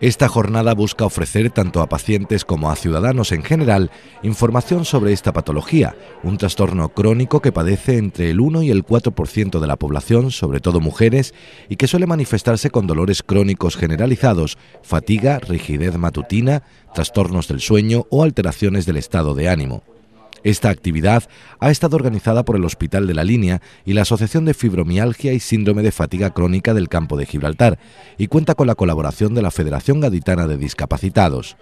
Esta jornada busca ofrecer tanto a pacientes como a ciudadanos en general información sobre esta patología, un trastorno crónico que padece entre el 1 y el 4% de la población, sobre todo mujeres, y que suele manifestarse con dolores crónicos generalizados, fatiga, rigidez matutina, trastornos del sueño o alteraciones del estado de ánimo. Esta actividad ha estado organizada por el Hospital de la Línea y la Asociación de Fibromialgia y Síndrome de Fatiga Crónica del Campo de Gibraltar y cuenta con la colaboración de la Federación Gaditana de Discapacitados.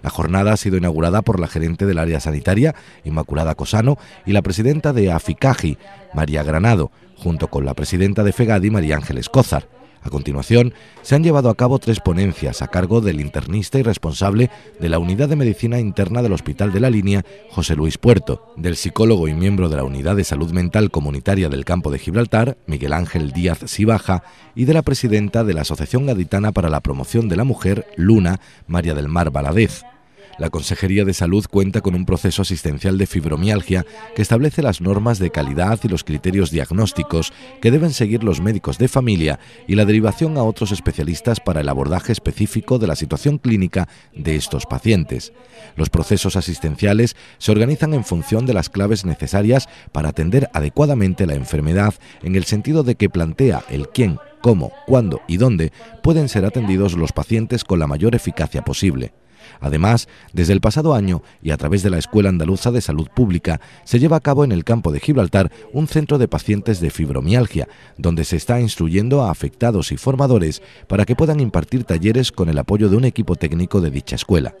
La jornada ha sido inaugurada por la gerente del área sanitaria, Inmaculada Cosano, y la presidenta de AFICAGI, María Granado, junto con la presidenta de FEGADI, María Ángeles Cózar. A continuación, se han llevado a cabo tres ponencias a cargo del internista y responsable de la Unidad de Medicina Interna del Hospital de la Línea, José Luis Puerto, del psicólogo y miembro de la Unidad de Salud Mental Comunitaria del Campo de Gibraltar, Miguel Ángel Díaz Sibaja, y de la presidenta de la Asociación Gaditana para la Promoción de la Mujer, Luna, María del Mar Baladez. La Consejería de Salud cuenta con un proceso asistencial de fibromialgia que establece las normas de calidad y los criterios diagnósticos que deben seguir los médicos de familia y la derivación a otros especialistas para el abordaje específico de la situación clínica de estos pacientes. Los procesos asistenciales se organizan en función de las claves necesarias para atender adecuadamente la enfermedad en el sentido de que plantea el quién, cómo, cuándo y dónde pueden ser atendidos los pacientes con la mayor eficacia posible. Además, desde el pasado año y a través de la Escuela Andaluza de Salud Pública, se lleva a cabo en el campo de Gibraltar un centro de pacientes de fibromialgia, donde se está instruyendo a afectados y formadores para que puedan impartir talleres con el apoyo de un equipo técnico de dicha escuela.